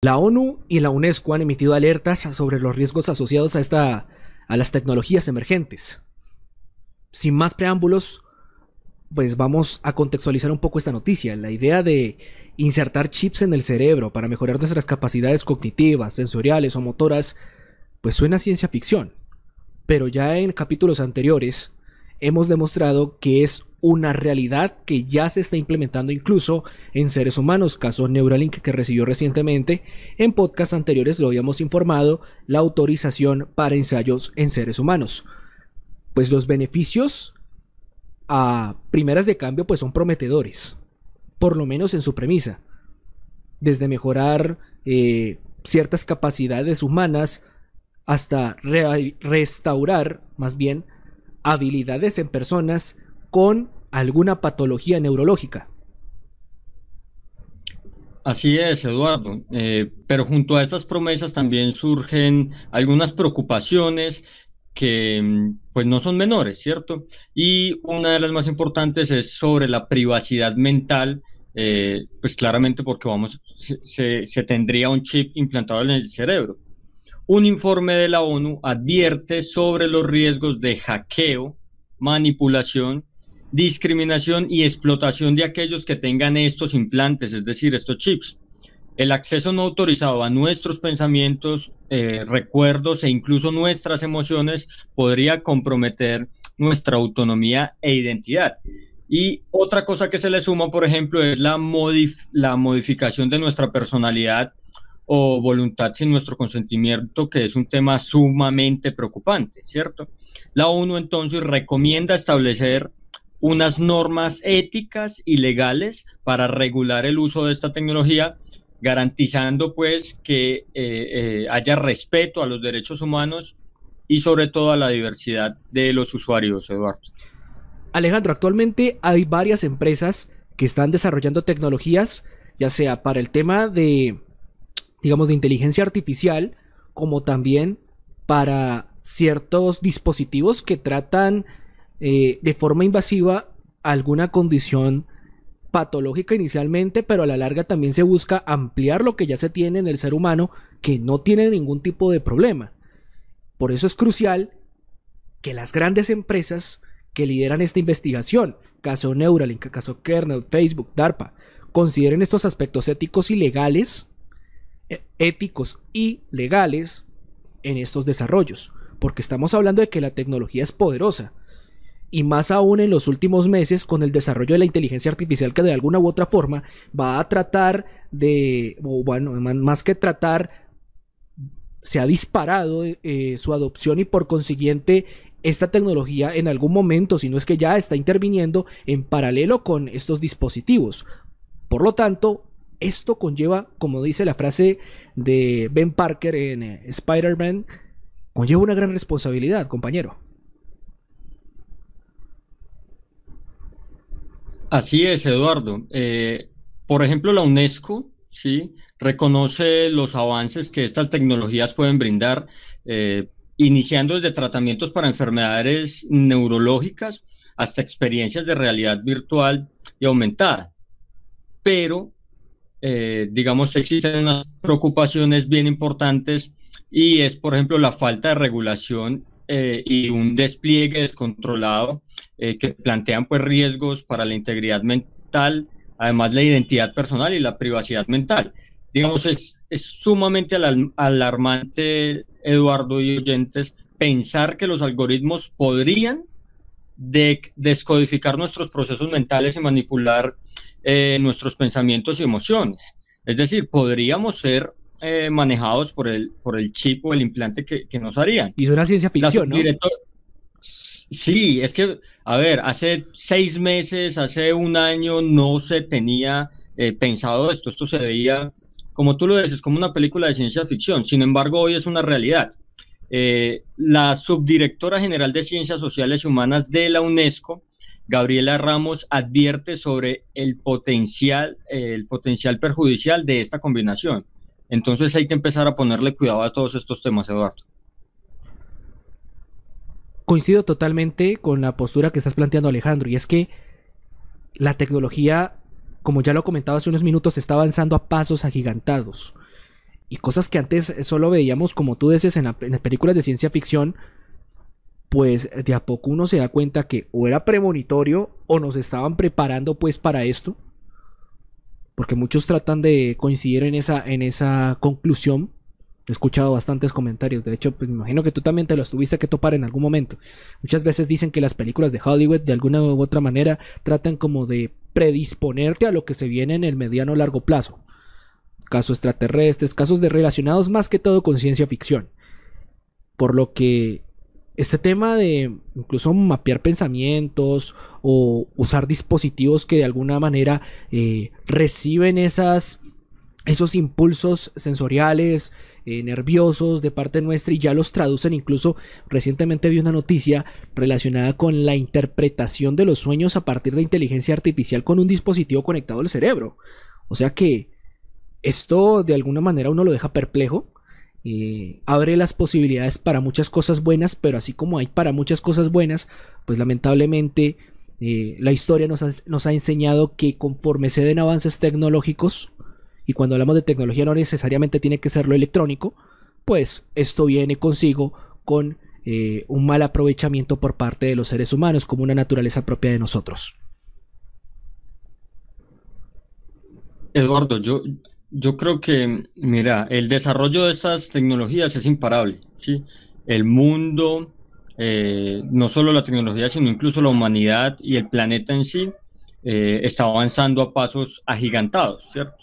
La ONU y la UNESCO han emitido alertas sobre los riesgos asociados a, esta, a las tecnologías emergentes. Sin más preámbulos, pues vamos a contextualizar un poco esta noticia. La idea de insertar chips en el cerebro para mejorar nuestras capacidades cognitivas, sensoriales o motoras, pues suena ciencia ficción. Pero ya en capítulos anteriores hemos demostrado que es una realidad que ya se está implementando incluso en seres humanos, caso Neuralink que recibió recientemente, en podcasts anteriores lo habíamos informado, la autorización para ensayos en seres humanos. Pues los beneficios a primeras de cambio pues son prometedores, por lo menos en su premisa, desde mejorar eh, ciertas capacidades humanas hasta restaurar más bien habilidades en personas con alguna patología neurológica. Así es, Eduardo. Eh, pero junto a esas promesas también surgen algunas preocupaciones que mm, pues no son menores, ¿cierto? Y una de las más importantes es sobre la privacidad mental, eh, pues claramente porque vamos, se tendría un chip implantado en el cerebro. Un informe de la ONU advierte sobre los riesgos de hackeo, manipulación discriminación y explotación de aquellos que tengan estos implantes, es decir, estos chips. El acceso no autorizado a nuestros pensamientos, eh, recuerdos e incluso nuestras emociones podría comprometer nuestra autonomía e identidad. Y otra cosa que se le suma, por ejemplo, es la, la modificación de nuestra personalidad o voluntad sin nuestro consentimiento, que es un tema sumamente preocupante, ¿cierto? La ONU entonces recomienda establecer unas normas éticas y legales para regular el uso de esta tecnología, garantizando pues que eh, eh, haya respeto a los derechos humanos y sobre todo a la diversidad de los usuarios, Eduardo. Alejandro, actualmente hay varias empresas que están desarrollando tecnologías, ya sea para el tema de, digamos, de inteligencia artificial, como también para ciertos dispositivos que tratan eh, de forma invasiva alguna condición patológica inicialmente, pero a la larga también se busca ampliar lo que ya se tiene en el ser humano que no tiene ningún tipo de problema. Por eso es crucial que las grandes empresas que lideran esta investigación, caso Neuralink, caso Kernel, Facebook, DARPA, consideren estos aspectos éticos y legales, e, éticos y legales en estos desarrollos, porque estamos hablando de que la tecnología es poderosa y más aún en los últimos meses con el desarrollo de la inteligencia artificial que de alguna u otra forma va a tratar de, o bueno, más que tratar, se ha disparado eh, su adopción y por consiguiente esta tecnología en algún momento, si no es que ya está interviniendo en paralelo con estos dispositivos. Por lo tanto, esto conlleva, como dice la frase de Ben Parker en eh, Spider-Man, conlleva una gran responsabilidad, compañero. Así es, Eduardo. Eh, por ejemplo, la UNESCO, ¿sí? Reconoce los avances que estas tecnologías pueden brindar, eh, iniciando desde tratamientos para enfermedades neurológicas hasta experiencias de realidad virtual y aumentada. Pero, eh, digamos, existen unas preocupaciones bien importantes y es, por ejemplo, la falta de regulación eh, y un despliegue descontrolado eh, que plantean pues riesgos para la integridad mental, además la identidad personal y la privacidad mental. Digamos, es, sumamente alarmante, Eduardo y oyentes, pensar que los algoritmos podrían descodificar nuestros procesos mentales y manipular eh, nuestros pensamientos y emociones. Es decir, podríamos ser eh, manejados por el, por el chip o el implante que, que nos harían. Y es una ciencia ficción, ¿no? Sí, es que, a ver, hace seis meses, hace un año no se tenía eh, pensado esto, esto se veía, como tú lo dices, como una película de ciencia ficción, sin embargo hoy es una realidad. Eh, la subdirectora general de Ciencias Sociales y Humanas de la UNESCO, Gabriela Ramos, advierte sobre el potencial, el potencial perjudicial de esta combinación. Entonces hay que empezar a ponerle cuidado a todos estos temas, Eduardo. Coincido totalmente con la postura que estás planteando, Alejandro, y es que la tecnología, como ya lo comentaba hace unos minutos, está avanzando a pasos agigantados. Y cosas que antes solo veíamos, como tú dices, en, las películas de ciencia ficción, pues de a poco uno se da cuenta que o era premonitorio o nos estaban preparando pues para esto porque muchos tratan de coincidir en esa, en esa conclusión. He escuchado bastantes comentarios, de hecho, pues, me imagino que tú también te los tuviste que topar en algún momento. Muchas veces dicen que las películas de Hollywood, de alguna u otra manera, tratan como de predisponerte a lo que se viene en el mediano o largo plazo. Casos extraterrestres, casos de relacionados más que todo con ciencia ficción. Por lo que este tema de incluso mapear pensamientos o usar dispositivos que de alguna manera eh, reciben esas, esos impulsos sensoriales, eh, nerviosos de parte nuestra y ya los traducen. Incluso recientemente vi una noticia relacionada con la interpretación de los sueños a partir de inteligencia artificial con un dispositivo conectado al cerebro. O sea que esto de alguna manera uno lo deja perplejo eh, abre las posibilidades para muchas cosas buenas, pero así como hay para muchas cosas buenas, pues lamentablemente eh, la historia nos ha, enseñado que conforme se den avances tecnológicos, y cuando hablamos de tecnología no necesariamente tiene que ser lo electrónico, pues esto viene consigo con eh, un mal aprovechamiento por parte de los seres humanos como una naturaleza propia de nosotros. Eduardo, yo yo creo que, mira, el desarrollo de estas tecnologías es imparable, ¿sí? El mundo, eh, no solo la tecnología, sino incluso la humanidad y el planeta en sí, eh, está avanzando a pasos agigantados, ¿cierto?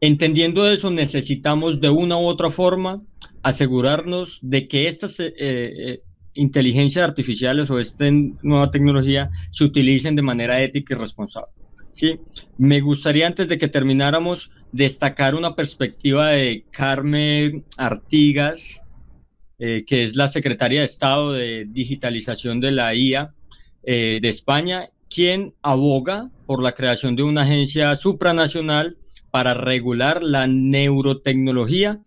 Entendiendo eso, necesitamos de una u otra forma asegurarnos de que estas eh, inteligencias artificiales o esta nueva tecnología se utilicen de manera ética y responsable. ¿sí? Me gustaría antes de que termináramos destacar una perspectiva de Carmen Artigas, eh, que es la secretaria de Estado de Digitalización de la IA eh, de España, quien aboga por la creación de una agencia supranacional para regular la neurotecnología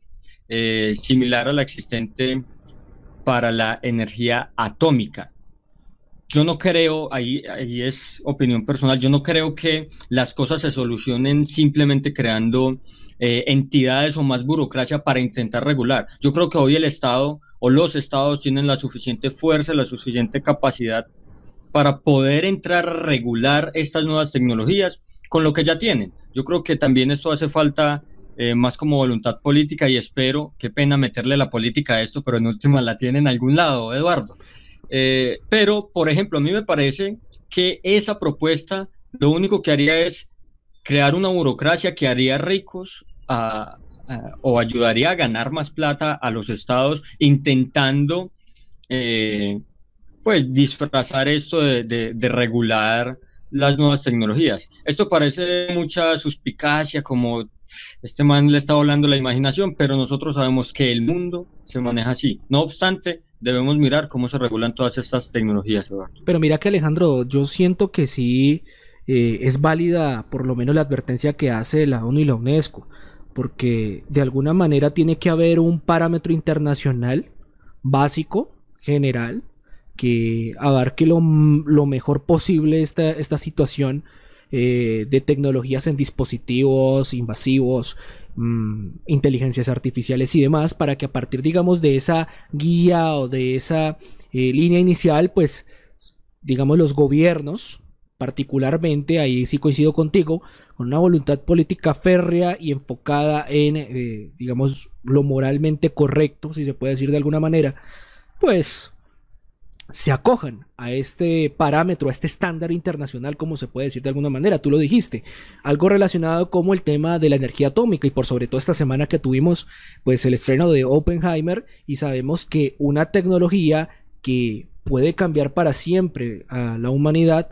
eh, similar a la existente para la energía atómica yo no creo, ahí, ahí es opinión personal, yo no creo que las cosas se solucionen simplemente creando eh, entidades o más burocracia para intentar regular. Yo creo que hoy el Estado o los Estados tienen la suficiente fuerza, la suficiente capacidad para poder entrar a regular estas nuevas tecnologías con lo que ya tienen. Yo creo que también esto hace falta eh, más como voluntad política y espero, qué pena meterle la política a esto, pero en última la tienen en algún lado, Eduardo. Eh, pero, por ejemplo, a mí me parece que esa propuesta lo único que haría es crear una burocracia que haría ricos o ayudaría a ganar más plata a los estados intentando eh, pues disfrazar esto de, de, regular las nuevas tecnologías. Esto parece mucha suspicacia, como este man le está volando la imaginación, pero nosotros sabemos que el mundo se maneja así. No obstante, debemos mirar cómo se regulan todas estas tecnologías, Pero mira que Alejandro, yo siento que sí eh, es válida por lo menos la advertencia que hace la ONU y la UNESCO, porque de alguna manera tiene que haber un parámetro internacional básico, general, que abarque lo, lo mejor posible esta, esta situación eh, de tecnologías en dispositivos invasivos, Mm, inteligencias artificiales y demás, para que a partir, digamos, de esa guía o de esa eh, línea inicial, pues, digamos, los gobiernos, particularmente, ahí sí coincido contigo, con una voluntad política férrea y enfocada en, eh, digamos, lo moralmente correcto, si se puede decir de alguna manera, pues se acojan a este parámetro, a este estándar internacional, como se puede decir de alguna manera, tú lo dijiste, algo relacionado como el tema de la energía atómica y por sobre todo esta semana que tuvimos pues el estreno de Oppenheimer y sabemos que una tecnología que puede cambiar para siempre a la humanidad,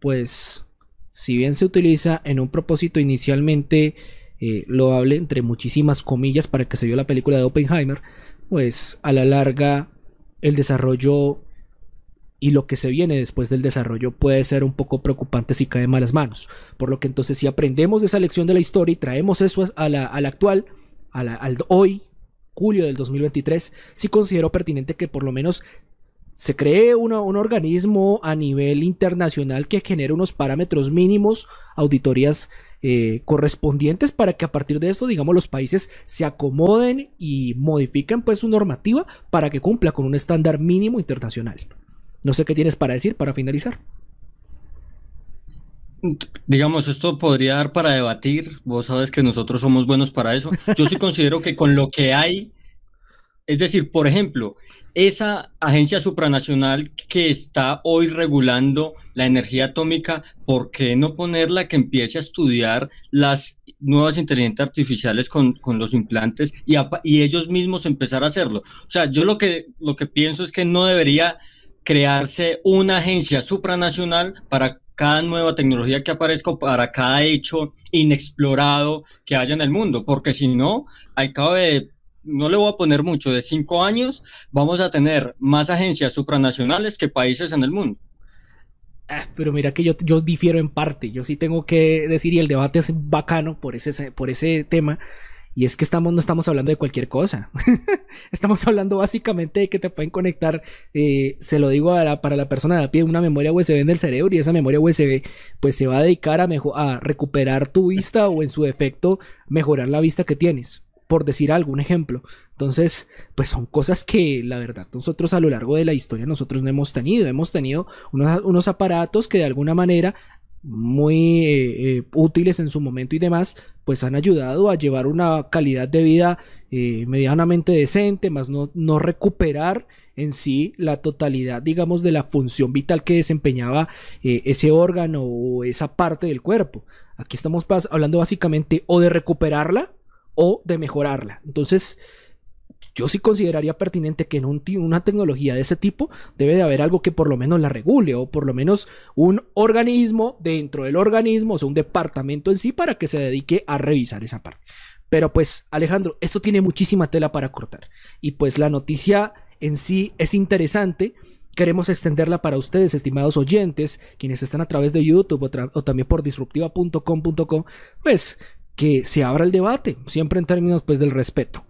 pues si bien se utiliza en un propósito inicialmente eh, lo hablé entre muchísimas comillas, para que se vio la película de Oppenheimer, pues a la larga el desarrollo y lo que se viene después del desarrollo puede ser un poco preocupante si cae en malas manos. Por lo que entonces si aprendemos de esa lección de la historia y traemos eso a la, actual, a al hoy, julio del 2023, si considero pertinente que por lo menos se cree un organismo a nivel internacional que genere unos parámetros mínimos, auditorías eh, correspondientes para que a partir de eso, digamos, los países se acomoden y modifiquen pues su normativa para que cumpla con un estándar mínimo internacional. No sé qué tienes para decir para finalizar. Digamos, esto podría dar para debatir. Vos sabes que nosotros somos buenos para eso. Yo sí considero que con lo que hay, es decir, por ejemplo, esa agencia supranacional que está hoy regulando la energía atómica, ¿por qué no ponerla que empiece a estudiar las nuevas inteligencias artificiales con, los implantes y, y, ellos mismos empezar a hacerlo? O sea, yo lo que, lo que pienso es que no debería crearse una agencia supranacional para cada nueva tecnología que aparezca, para cada hecho inexplorado que haya en el mundo, porque si no, al cabo de, no le voy a poner mucho, de cinco años, vamos a tener más agencias supranacionales que países en el mundo. Ah, pero mira que yo, yo difiero en parte, yo sí tengo que decir, y el debate es bacano por ese, por ese tema, y es que estamos, no estamos hablando de cualquier cosa. estamos hablando básicamente de que te pueden conectar, eh, se lo digo para la persona de a pie, una memoria USB en el cerebro y esa memoria USB pues se va a dedicar a, a recuperar tu vista o en su defecto mejorar la vista que tienes por decir algún ejemplo. Entonces, pues son cosas que la verdad nosotros a lo largo de la historia nosotros no hemos tenido. Hemos tenido unos, unos aparatos que de alguna manera muy eh, eh, útiles en su momento y demás, pues han ayudado a llevar una calidad de vida eh, medianamente decente, más no, no, recuperar en sí la totalidad, digamos, de la función vital que desempeñaba ese órgano o esa parte del cuerpo. Aquí estamos hablando básicamente o de recuperarla o de mejorarla. Entonces, yo sí consideraría pertinente que en un, una tecnología de ese tipo debe de haber algo que por lo menos la regule o por lo menos un organismo dentro del organismo, o sea, un departamento en sí para que se dedique a revisar esa parte. Pero pues Alejandro, esto tiene muchísima tela para cortar y pues la noticia en sí es interesante. Queremos extenderla para ustedes, estimados oyentes, quienes están a través de YouTube o, también por disruptiva.com.com pues que se abra el debate, siempre en términos pues del respeto.